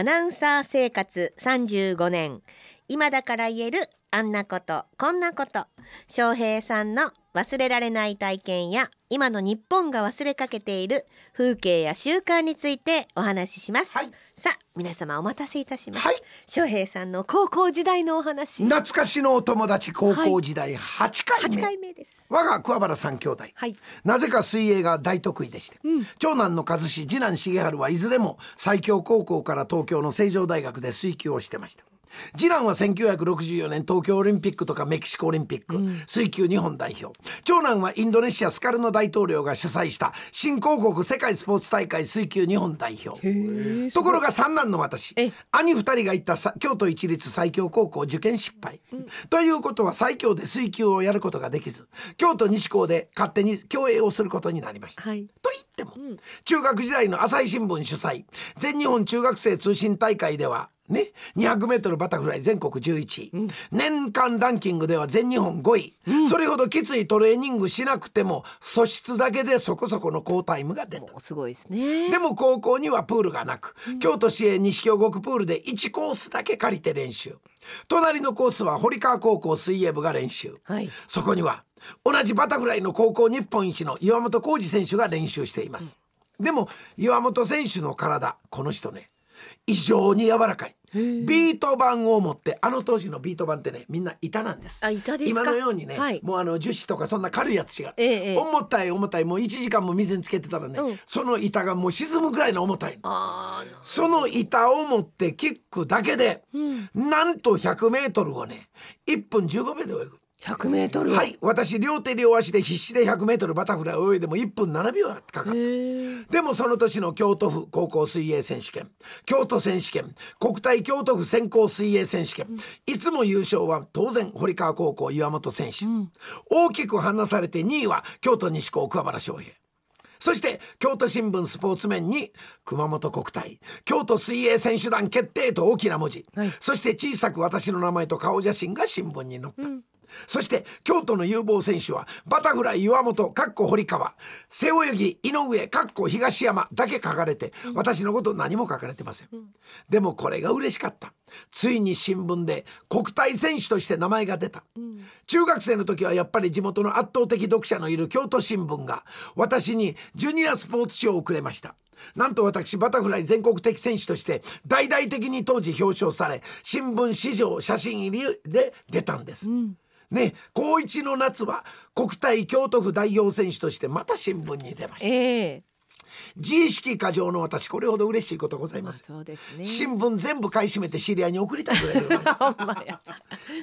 アナウンサー生活35年今だから言えるあんなことこんなこと翔平さんの忘れられない体験や今の日本が忘れかけている風景や習慣についてお話しします、はい、さあ皆様お待たせいたします、はい、翔平さんの高校時代のお話懐かしのお友達高校時代8回目、はい、回目です我が桑原三兄弟、なぜか水泳が大得意でして、うん、長男の和志次男重治はいずれも最強高校から東京の成城大学で水球をしてました次男は1964年東京オリンピックとかメキシコオリンピック、うん、水球日本代表長男はインドネシアスカルノ大統領が主催した新興国世界スポーツ大会水球日本代表ところが三男の私兄2人が行った京都一律最強高校受験失敗、うん、ということは最強で水球をやることができず京都西高で勝手に競泳をすることになりました、はい、と言っても、うん、中学時代の朝日新聞主催全日本中学生通信大会ではね、200m バタフライ全国11位、うん、年間ランキングでは全日本5位、うん、それほどきついトレーニングしなくても素質だけでそこそこの好タイムが出たすごいですねでも高校にはプールがなく、うん、京都市営西京極プールで1コースだけ借りて練習隣のコースは堀川高校水泳部が練習、はい、そこには同じバタフライの高校日本一の岩本浩二選手が練習しています、でも岩本選手の体この人ね異常に柔らかいビート板を持ってあの当時のビート板ってねみんな板なんですあ板で今のようにね、はい、もうあの樹脂とかそんな軽いやつ違う、ええ、重たい重たいもう1時間も水につけてたらね、うん、その板がもう沈むぐらいの重たいあその板を持ってキックだけで、うん、なんと 100m をね1分15秒で泳ぐ100メートルはい私両手両足で必死で100メートルバタフライ泳いでも1分7秒かかったでもその年の京都府高校水泳選手権京都選手権国体京都府選考水泳選手権、うん、いつも優勝は当然堀川高校岩本選手、うん、大きく離されて2位は京都西高桑原翔平そして京都新聞スポーツ面に熊本国体京都水泳選手団決定と大きな文字、はい、そして小さく私の名前と顔写真が新聞に載った、うんそして京都の有望選手はバタフライ岩本かっこ堀川背泳ぎ井上かっこ東山だけ書かれて、私のこと何も書かれてません、うん、でもこれが嬉しかったついに新聞で国体選手として名前が出た、うん、中学生の時はやっぱり地元の圧倒的読者のいる京都新聞が私にジュニアスポーツ賞をくれましたなんと私バタフライ全国的選手として大々的に当時表彰され新聞史上写真入りで出たんです、うんね高一の夏は国体京都府代表選手としてまた新聞に出ました、えー、自意識過剰の私これほど嬉しいことございますまあすね、新聞全部買い占めて知り合いに送りたいぐい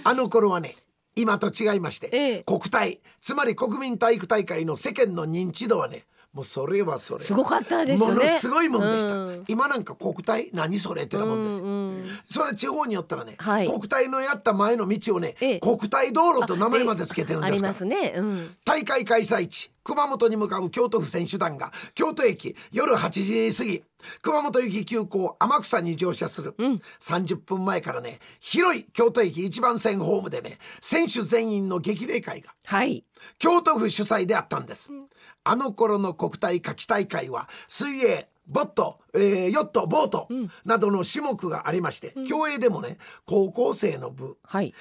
あの頃はね今と違いまして、えー、国体つまり国民体育大会の世間の認知度はねもうそれはそれすごかったですねものすごいもんでした、うん、今なんか国体何それってなもんですよ、うんうん、それ地方によったらね、はい、国体のやった前の道をね、国体道路と名前までつけてるんですから、ありますね、うん、大会開催地熊本に向かう京都府選手団が京都駅夜8時過ぎ熊本行き急行天草に乗車する、うん、30分前からね広い京都駅一番線ホームでね選手全員の激励会が、はい、京都府主催であったんです、うん、あの頃の国体夏季大会は水泳ボット、えー、ヨットボートなどの種目がありまして、うん、競泳でもね高校生の部、はい、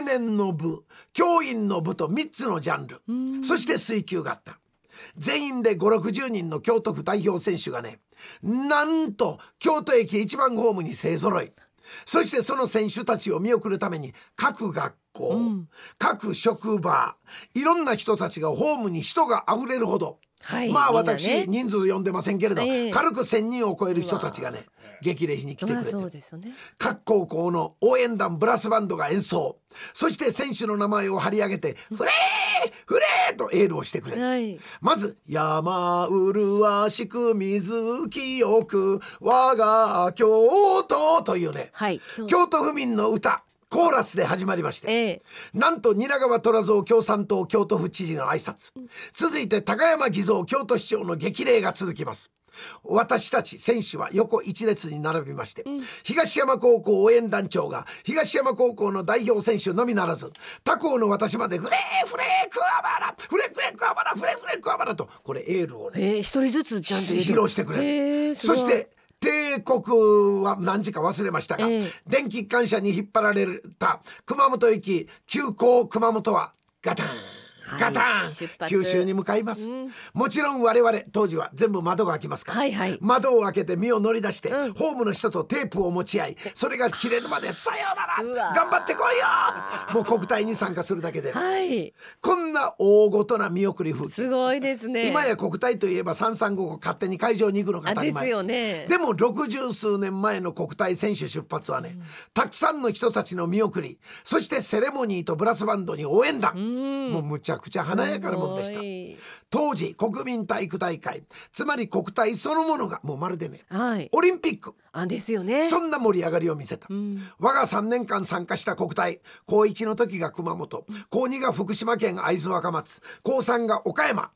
青年の部教員の部と3つのジャンル、そして水球があった。全員で560人の京都府代表選手がねなんと京都駅一番ホームに勢ぞろいそしてその選手たちを見送るために各学校、うん、各職場いろんな人たちがホームに人があふれるほど、はい、まあ私、ね、人数呼んでませんけれど、えー、軽く1,000人を超える人たちがね激励しに来てくれて、ね、各高校の応援団ブラスバンドが演奏そして選手の名前を張り上げて「フレーフレー!」とエールをしてくれる、はい、まず「山麗しく水清く我が京都」というね、はい、京都府民の歌コーラスで始まりまして、ええ、なんと蜷川虎蔵共産党京都府知事の挨拶、続いて高山偽造京都市長の激励が続きます私たち選手は横一列に並びまして、うん、東山高校応援団長が東山高校の代表選手のみならず他校の私までフレーフレークアバラフレフレクアバラフレフレクアバラとこれエールをね、えー、一人ずつちゃんと披露してくれる、そして帝国は何時か忘れましたが、えー、電気機関車に引っ張られた熊本駅急行熊本はガタンガタン九州に向かいます、もちろん我々当時は全部窓が開きますから、はいはい、窓を開けて身を乗り出して、うん、ホームの人とテープを持ち合いそれが切れるまで「さようなら頑張ってこいよ!」もう国体に参加するだけで、はい、こんな大ごとな見送り風景すごいですね今や国体といえば三三五五勝手に会場に行くのが当たり前ですよ、ね、でも六十数年前の国体選手出発はね、うん、たくさんの人たちの見送りそしてセレモニーとブラスバンドに応援団、うん、もうむちゃくちゃ華やかなもんでした当時国民体育大会つまり国体そのものがもうまるでね、はい、オリンピックあですよねそんな盛り上がりを見せた、うん、我が3年間参加した国体高1の時が熊本高2が福島県会津若松高3が岡山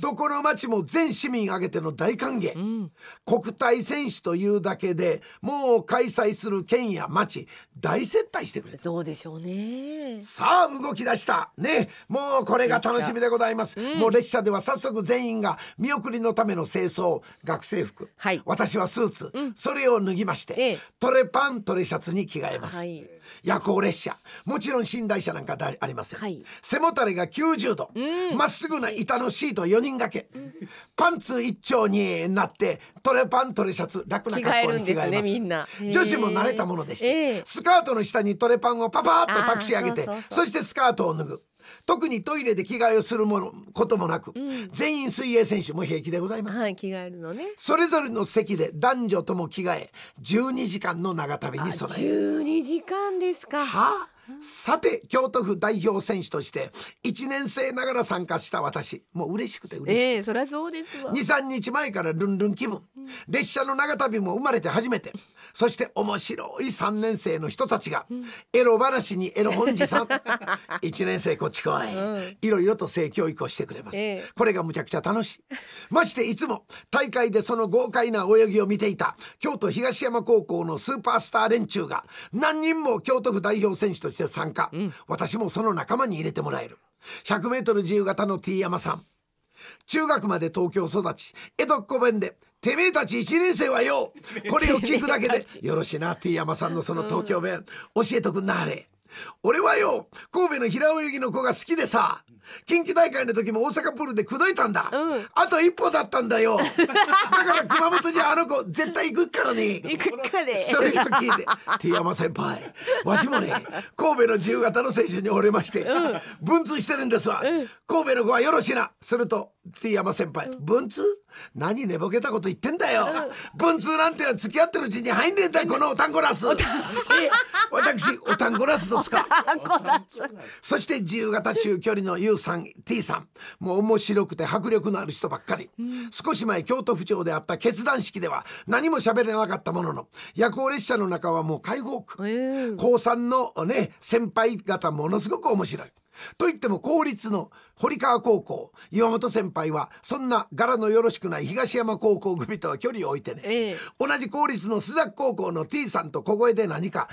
どこの町も全市民挙げての大歓迎、うん、国体選手というだけでもう開催する県や町大接待してくれどうでしょうねさあ動き出したねもうこれが楽しみでございます、うん、もう列車では早速全員が見送りのための清掃学生服、はい、私はスーツ、うん、それを脱ぎまして、ええ、トレパントレシャツに着替えます、はい、夜行列車もちろん寝台車なんかありません、はい、背もたれが90度まっすぐな板のシートと4人掛け、パンツ一丁になってトレパントレシャツ楽な格好に着替えます、ね、女子も慣れたものでして、スカートの下にトレパンをパパッとタクシー上げてそしてスカートを脱ぐ特にトイレで着替えをするものこともなく、うん、全員水泳選手も平気でございます、はい、着替えるのねそれぞれの席で男女とも着替え12時間の長旅に備える12時間ですかはあさて京都府代表選手として1年生ながら参加した私もう嬉しくて嬉しい、えー、そりゃそうですわ23日前からルンルン気分、うん、列車の長旅も生まれて初めてそして面白い3年生の人たちが、うん、エロ話にエロ本持参1年生こっち来い、うん、いろいろと性教育をしてくれます、えー、これがむちゃくちゃ楽しいましていつも大会でその豪快な泳ぎを見ていた京都東山高校のスーパースター連中が何人も京都府代表選手としてして参加、うん、私もその仲間に入れてもらえる 100m 自由形の T 山さん中学まで東京育ち江戸っ子弁で「てめえたち1年生はよこれを聞くだけで よろしいな T 山さんのその東京弁、教えとくんなあれ」俺はよ神戸の平泳ぎの子が好きでさ近畿大会の時も大阪プールで口説いたんだ、うん、あと一歩だったんだよだから熊本にあの子絶対行くからね行くかねそれを聞いて「ティ山先輩わしもね神戸の自由形の選手に折れまして、うん、文通してるんですわ、うん、神戸の子はよろしな」するとティ山先輩「文通何寝ぼけたこと言ってんだよ、文通なんて付き合ってるうちに入んねえんだこのおたんこラス」私おたんこラスですかそして自由形中距離の優 T さんもう面白くて迫力のある人ばっかり、うん、少し前京都府庁であった決断式では何も喋れなかったものの夜行列車の中はもう開放区、高3のね先輩方ものすごく面白い。といっても公立の堀川高校岩本先輩はそんな柄のよろしくない東山高校組とは距離を置いてね、え同じ公立の須崎高校の T さんと小声で何か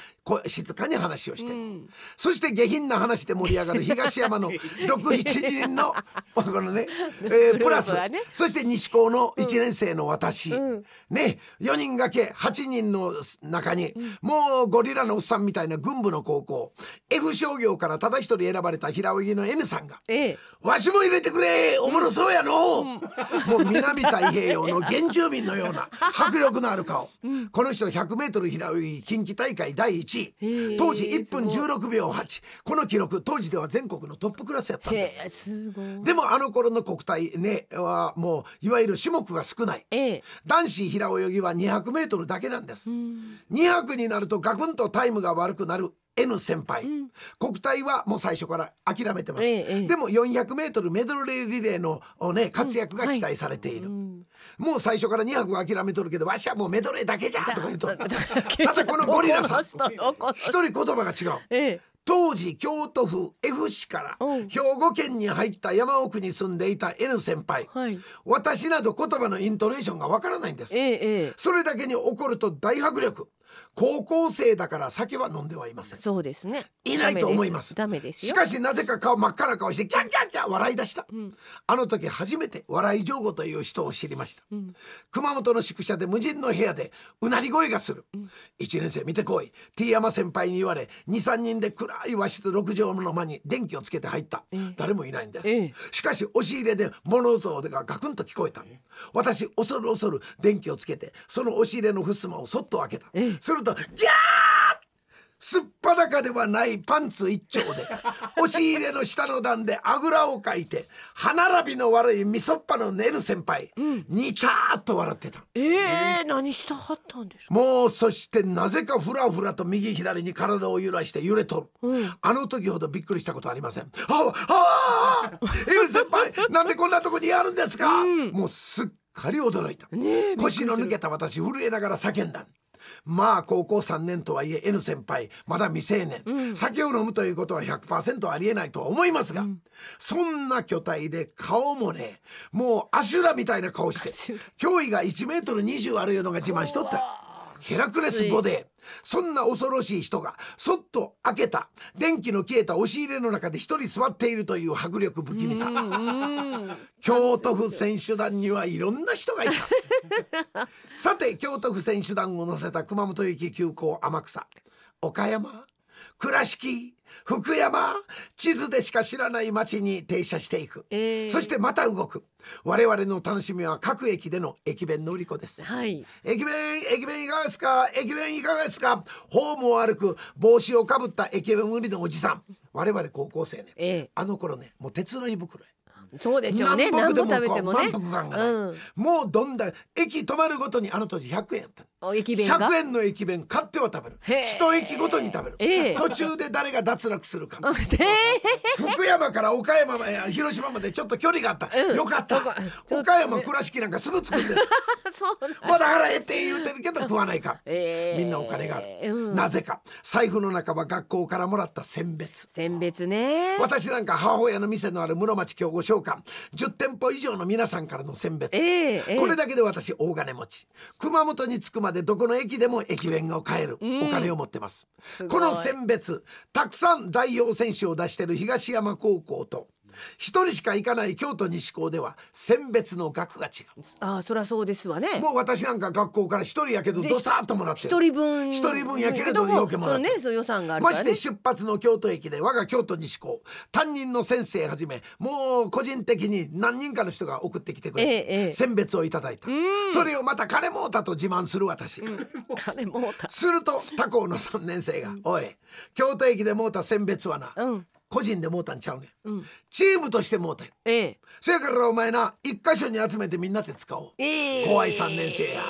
静かに話をして、うん、そして下品な話で盛り上がる 東山の61人の このね、えー、プラス、ね、そして西高の1年生の私、うん、ね4人掛け8人の中に、うん、もうゴリラのおっさんみたいな軍部の高校 F 商業からただ一人選ばれた平泳ぎの N さんが「わしも入れてくれおもろそうやの、うもう南太平洋の原住民のような迫力のある顔、この人 100m 平泳ぎ近畿大会第1位当時1分16秒8この記録当時では全国のトップクラスやったんですでもあの頃の国体ねはもういわゆる種目が少ない、男子平泳ぎは 200m だけなんです、200になるとガクンとタイムが悪くなる N 先輩、うん、国体はもう最初から諦めてます、ええ、でも 400m メドレーリレーの、ね、活躍が期待されている、うんはい、もう最初から2泊諦めとるけどわしはもうメドレーだけじゃとか言うと ただこのゴリラさん一人言葉が違う。え当時京都府 F 市から兵庫県に入った山奥に住んでいた N 先輩、はい、私など言葉のイントネーションがわからないんです、ええ、それだけに怒ると大迫力高校生だから酒は飲んではいませんそうですねいないと思いますダメですしかしなぜか顔真っ赤な顔してキャンキャンキャン笑い出した、うん、あの時初めて笑い上戸という人を知りました、うん、熊本の宿舎で無人の部屋でうなり声がする、うん、1年生見てこい T 山先輩に言われ23人で暗い和室6畳の間に電気をつけて入った、えー、誰もいないんです、えー、しかし押し入れで物音がガクンと聞こえた、えー、私恐る恐る電気をつけてその押し入れの襖をそっと開けた、えーするとギャーすっぱだかではないパンツ一丁で 押し入れの下の段であぐらをかいて歯並びの悪いみそっぱのネる先輩、にたーっと笑ってたええー、何したはったんですかもうそしてなぜかふらふらと右左に体を揺らして揺れとる、うん、あの時ほどびっくりしたことありませんあああああああネル先輩なんでこんなとこにやるんですか、うん、もうすっかり驚いた、ね、腰の抜けた私震えながら叫んだまあ高校3年とはいえ N 先輩まだ未成年、うん、酒を飲むということは100%ありえないとは思いますが、うん、そんな巨体で顔もねもうアシュラみたいな顔して脅威が1メートル20あるいうのが自慢しとった。ヘラクレスボデーそんな恐ろしい人がそっと開けた電気の消えた押し入れの中で一人座っているという迫力不気味さ京都府選手団にはいろんな人がいた さて京都府選手団を乗せた熊本行き急行天草岡山倉敷福山地図でしか知らない街に停車していく、えー、そしてまた動く我々の楽しみは各駅での駅弁乗り子です、はい、駅弁駅弁いかがですか駅弁いかがですかホームを歩く帽子をかぶった駅弁売りのおじさん我々高校生ね、えー、あの頃ねもう鉄の胃袋そうでしょうね何本食べてもね、うん、もうどんだ駅止まるごとにあの当時100円やった駅弁100円の駅弁買っては食べる一駅ごとに食べる、えー、途中で誰が脱落するか、えー、福山から岡山まで広島までちょっと距離があった、うん、よかった岡山倉敷なんかすぐ着くんです まだ腹減って言うてるけど食わないか、えー、みんなお金がある、うん、なぜか財布の中は学校からもらった選別選別ね私なんか母親の店のある室町京合商館10店舗以上の皆さんからの選別、これだけで私大金持ち熊本に着くまでまでどこの駅でも駅弁を買えるお金を持ってますすこの選別たくさん代表選手を出している東山高校と一人しか行かない京都西高では選別の額が違うあそりゃそうですわねもう私なんか学校から一人やけどどさっともらって一人分一人分やけれどよけもらってそ、ね、そう予算がある、ね、まして出発の京都駅で我が京都西高担任の先生はじめもう個人的に何人かの人が送ってきてくれて、ええ選別をいただいたそれをまた彼もうたと自慢する私、うん、もうたすると他校の3年生が「おい京都駅でもうた選別はな、うん個人でもうたんちゃうね、うん、チームとしてもうたん、ええ、せやからお前な一箇所に集めてみんなで使おう、えー、怖い3年生や。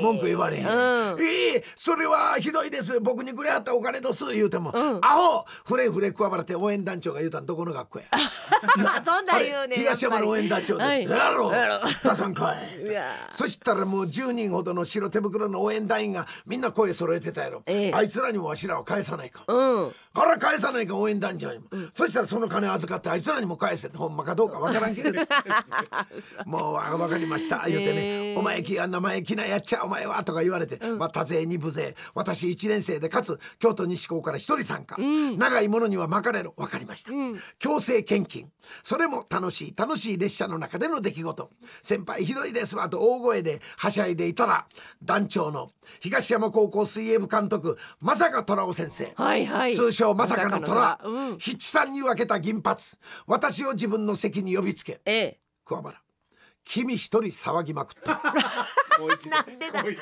文句言われへん、うん、ええそれはひどいです僕にくれはったお金どす言うても、うん、アホフレフレくわばらて応援団長が言うたんどこの学校や そんな言うね東山の応援団長です、はい、やろ出さんかいそしたらもう10人ほどの白手袋の応援団員がみんな声揃えてたやろ、えー、あいつらにもわしらは返さないか、うん、から返さないか応援団長にも、うん、そしたらその金預かってあいつらにも返せってほんまかどうかわからんけど もうわかりました言うてね、えー、お前きや生意気なやっちゃお前は」とか言われて、また多二に無勢私1年生でかつ京都西高から1人参加、長いものには巻かれろ分かりました、強制献金それも楽しい楽しい列車の中での出来事先輩ひどいですわと大声ではしゃいでいたら団長の東山高校水泳部監督まさか虎尾先生、はいはい、通称まさかの虎、うん、七三に分けた銀髪私を自分の席に呼びつけ、ええ、桑原君一人騒ぎまくった なんでだなんで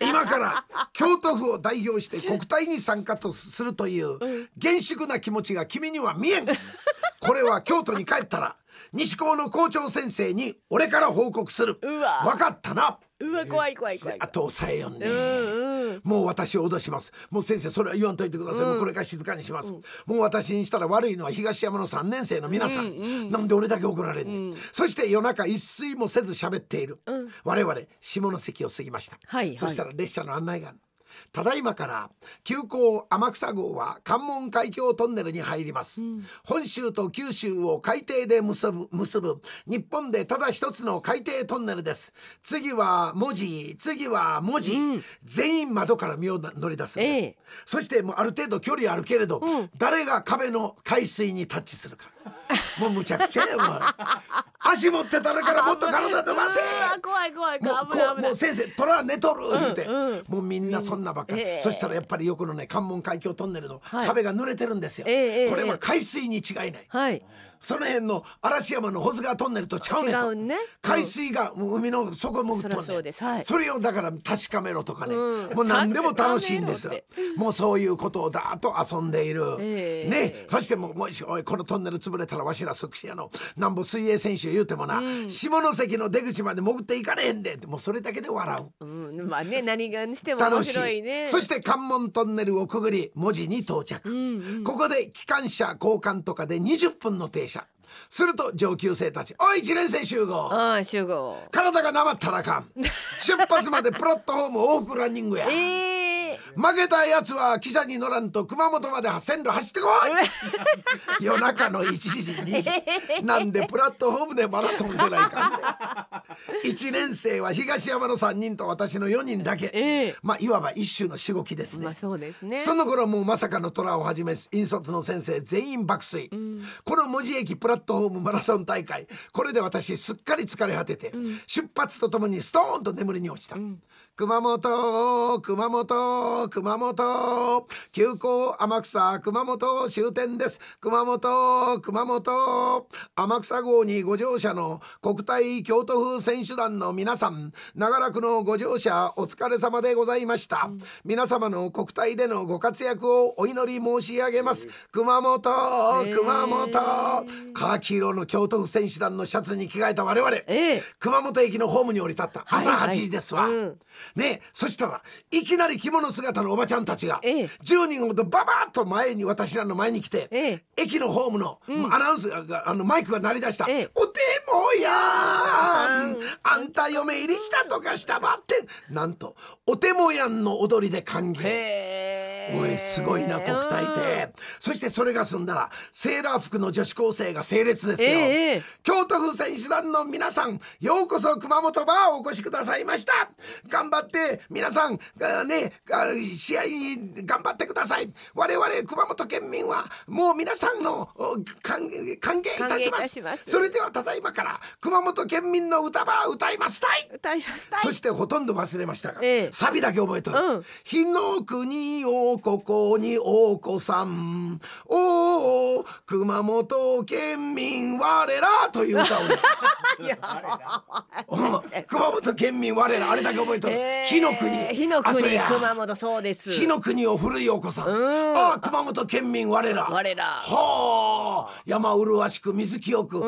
だ今から京都府を代表して国体に参加とするという厳粛な気持ちが君には見えんこれは京都に帰ったら西高の校長先生に俺から報告する分かったなうわ怖い怖い怖いあと抑えよんね、うんうん、もう私を脅しますもう先生それは言わんといてください、うん、もうこれから静かにします、うん、もう私にしたら悪いのは東山の3年生の皆さん、うんうん、なんで俺だけ怒られんね、うん、そして夜中一睡もせず喋っている、うん、我々下関を過ぎました、はい、そしたら列車の案内があるただいまから急行天草号は関門海峡トンネルに入ります、うん、本州と九州を海底で結ぶ結ぶ日本でただ一つの海底トンネルです次は文字次は文字、うん、全員窓から身を乗り出すんです、ええ、そしてもうある程度距離あるけれど、うん、誰が壁の海水にタッチするか もうむちゃくちゃやお足持ってたらからもっと体伸ばせ怖い怖い怖いもう先生虎は寝とる言うて、うんうん、もうみんなそんなばっかり、えー、そしたらやっぱり横のね関門海峡トンネルの壁が濡れてるんですよ、はい、これは海水に違いない、はいその辺の嵐山の保津川トンネルとちゃうねん違とね海水が海の底潜っとんねんそそうですはいそれをだから確かめろとかね、うんもう何でも楽しいんですよもうそういうことをだーっと遊んでいる、ええねそしてもうもしおいこのトンネル潰れたらわしら即死やのなんぼ水泳選手言うてもな、下関の出口まで潜っていかれへんでってもうそれだけで笑う。うん、まあね何がにしても面楽しいねそして関門トンネルをくぐり文字に到着、ここで機関車交換とかで20分の停車すると上級生たち「おい一年生集合」うん集合体がなまったらかん 出発までプラットホーム往復ランニングや、えー、負けたやつは汽車に乗らんと熊本まで線路走ってこい 夜中の1時に、時なんでプラットホームでマラソンせないか1年生は東山の3人と私の4人だけ、えー、まあいわば一種のしごきですね,、まあ、そうですねその頃もうまさかの虎をはじめ引率の先生全員爆睡、うん、この文字駅プラットフォームマラソン大会これで私すっかり疲れ果てて、うん、出発とともにストーンと眠りに落ちた、うん、熊本熊本熊本急行天草熊本終点です熊本熊本天草号にご乗車の国体京都風選手団の皆さん長らくのご乗車お疲れ様でございました、うん、皆様の国体でのご活躍をお祈り申し上げます熊本熊本カキ色の京都府選手団のシャツに着替えた我々、えー、熊本駅のホームに降り立った朝8時ですわ、はいはいうん、ねそしたらいきなり着物姿のおばちゃんたちが、えー、10人ほどババッと前に私らの前に来て、えー、駅のホームの、アナウンスがあのマイクが鳴り出した「お手もやんあんた嫁入りしたとかしたばってんなんとおてもやんの踊りで歓迎おいすごいな国体で、そしてそれが済んだらセーラー服の女子高生が整列ですよ、えー、京都府選手団の皆さんようこそ熊本バーお越しくださいました頑張って皆さんがね試合に頑張ってください我々熊本県民はもう皆さんの歓迎いたしますそれではただいまから熊本県民の歌バー歌いますたい歌いますたいそしてほとんど忘れましたが、えー、サビだけ覚えとる、うん、日の国をここにお子さんおお熊本県民我らという歌を、熊本県民我らあれだけ覚えとる、火の国火の国熊本そうです火の国を古いお子さん、あ熊本県民我ら我らはあ山麗しく水清く、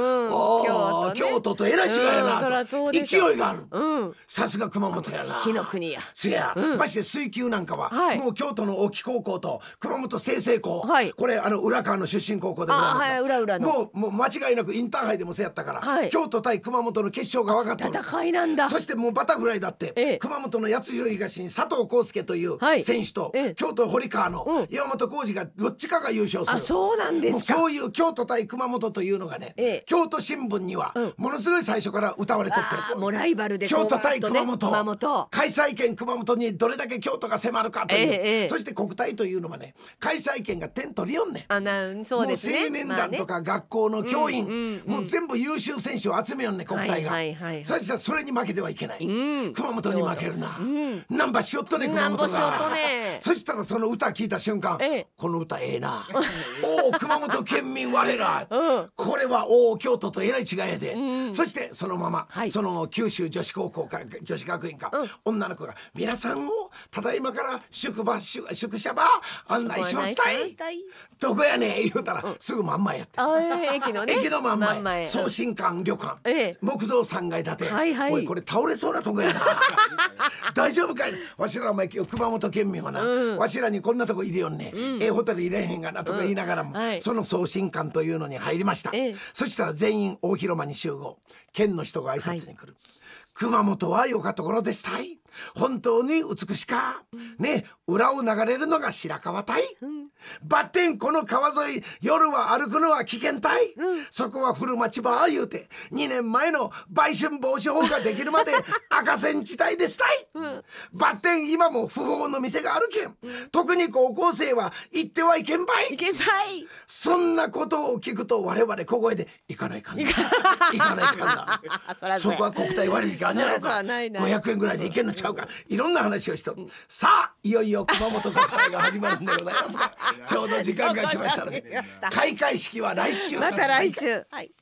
京都、とえらい違いやな勢いがある、さすが熊本やな火の国やせや、まして水球なんかは、はい、もう京都の沖高校と熊本清成校、はい、これあの浦川の出身高校でございます、はい、もうもう間違いなくインターハイでもせやったから、京都対熊本の決勝が分かった戦いなんだそしてもうバタフライだって、ええ、熊本の八代東に佐藤康介という選手と、え、京都堀川の岩本浩二がどっちかが優勝する、あそうなんですそういう京都対熊本というのがね、京都新聞にはものすごい最初から歌われてて、もうライバルで、京都対熊本,、熊本開催権熊本にどれだけ京都が迫るかという、そして国体というのはね開催権が点取りよんねんもう青年団とか学校の教員、まあねうんうんうん、もう全部優秀選手を集めよね国体が、はいはいはい、そしたらそれに負けてはいけない、うん、熊本に負けるな、うん、南波しよっとね熊本が、ね、そしたらその歌聞いた瞬間、この歌ええな おお熊本県民我ら、うん、これはおお京都とえらい違いやで、そしてそのまま、はい、その九州女子高校か女子学院か、女の子が「皆さんをただいまから宿場宿舎場案内しますたい」どこやね言うたら、すぐまんまやって、駅のね駅のまんままん送信館旅館、え木造3階建て、はいはいおこれ倒れそうなとこやな 大丈夫かいわしらお前今日熊本県民はな、うんわしらにこんなとこいるよんね、ええホテル入れへんがなとか言いながらも、うんはいその送信館というのに入りました、ええそしたら全員大広間に集合県の人が挨拶に来る、熊本はよかところでしたい本当に美しか、ね裏を流れるのが白川隊、うんバッテンこの川沿い夜は歩くのは危険たい、うん、そこは古町場言うて2年前の売春防止法ができるまで 赤線地帯でしたい、うん、バッテン今も不法の店があるけん、うん、特に高校生は行ってはいけんばいそんなことを聞くと我々小声で行かないかんな 行かないかんだそこは国体割引あんやろかないな500円ぐらいで行けんのちゃうかいろんな話をしとさあいよいよ熊本国体が始まるんでございますがちょうど時間が来ましたので開会式は来週また来週はい